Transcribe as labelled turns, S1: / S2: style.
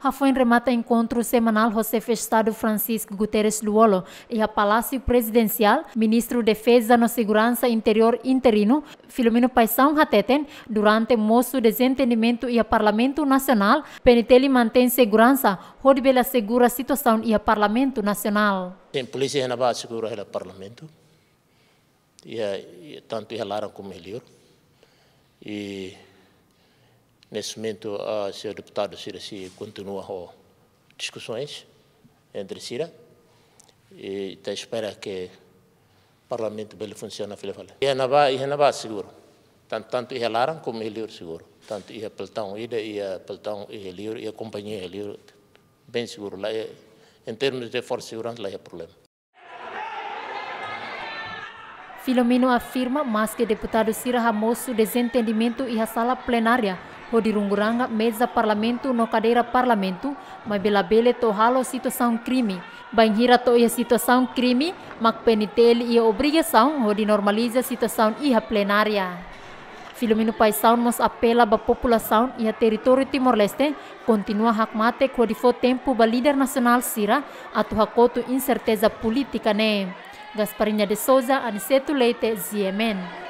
S1: Rafael remata encontro semanal José Festado Francisco Guterres Luolo e a Palácio Presidencial, ministro de Defesa no Segurança Interior interino, Filomeno Paisão Rateten, durante moço desentendimento e a Parlamento Nacional, PNTL mantém segurança, Rodbel assegura a situação e a Parlamento Nacional.
S2: Tem polícia base segura o Parlamento, e, eh, e, tanto em Lara como em Lior. E Nesse momento, a senhora deputada Ciraci continua com discussões entre Cira e está espera que o Parlamento bem funcione na E Renabá, e Renabá seguro. Tanto, tanto ia como ia Livre seguro. Tanto ia Peltão, ida, e Peltão, ia Livre, a Companhia, ia Livre. Bem seguro. Lá, é, em termos de força de segurança, lá é problema.
S1: Filomeno afirma mas que deputado Cira Ramoso desentendimento e a sala plenária Rodirunguranga, mesa parlamento no cadeira parlamento, mas bela bele to halo situação crime. Banhira to ia situação crime, mac penitele ia obrigação, rodi normaliza situação ia plenária. Filomeno Paisão nos apela ba população e a território Timor-Leste continua hakmate ko difo tempo ba líder nacional sira atu hakoto incerteza política ne. Né? Gasparinha de Souza, Aniceto Leite, Ziemen.